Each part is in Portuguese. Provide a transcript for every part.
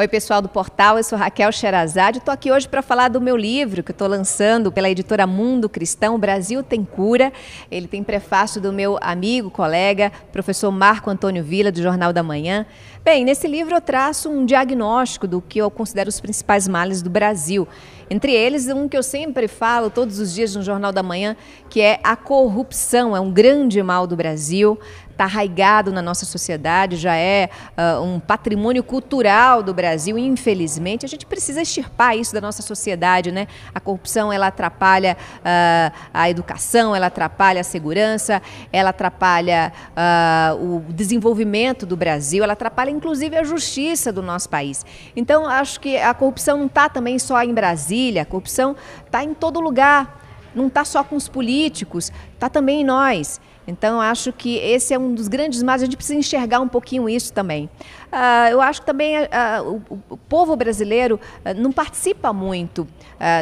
Oi, pessoal do portal, eu sou Raquel Sherazade. Estou aqui hoje para falar do meu livro que estou lançando pela editora Mundo Cristão, Brasil Tem Cura. Ele tem prefácio do meu amigo, colega, professor Marco Antônio Vila, do Jornal da Manhã. Bem, nesse livro eu traço um diagnóstico do que eu considero os principais males do Brasil. Entre eles, um que eu sempre falo todos os dias no Jornal da Manhã, que é a corrupção, é um grande mal do Brasil está arraigado na nossa sociedade, já é uh, um patrimônio cultural do Brasil, infelizmente. A gente precisa extirpar isso da nossa sociedade, né? A corrupção, ela atrapalha uh, a educação, ela atrapalha a segurança, ela atrapalha uh, o desenvolvimento do Brasil, ela atrapalha inclusive a justiça do nosso país. Então, acho que a corrupção não está também só em Brasília, a corrupção está em todo lugar. Não está só com os políticos, está também em nós. Então, acho que esse é um dos grandes males. A gente precisa enxergar um pouquinho isso também. Uh, eu acho que também uh, o, o, povo brasileiro uh, não participa muito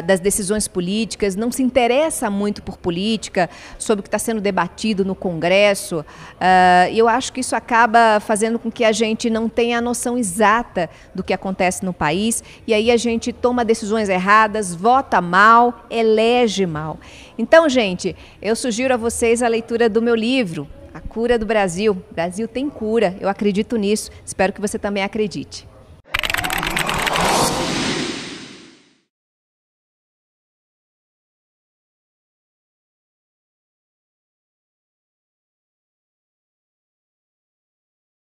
das decisões políticas, não se interessa muito por política, sobre o que está sendo debatido no Congresso. E eu acho que isso acaba fazendo com que a gente não tenha a noção exata do que acontece no país. E aí a gente toma decisões erradas, vota mal, elege mal. Então, gente, eu sugiro a vocês a leitura do meu livro, A Cura do Brasil. Brasil tem cura, eu acredito nisso, espero que você também acredite.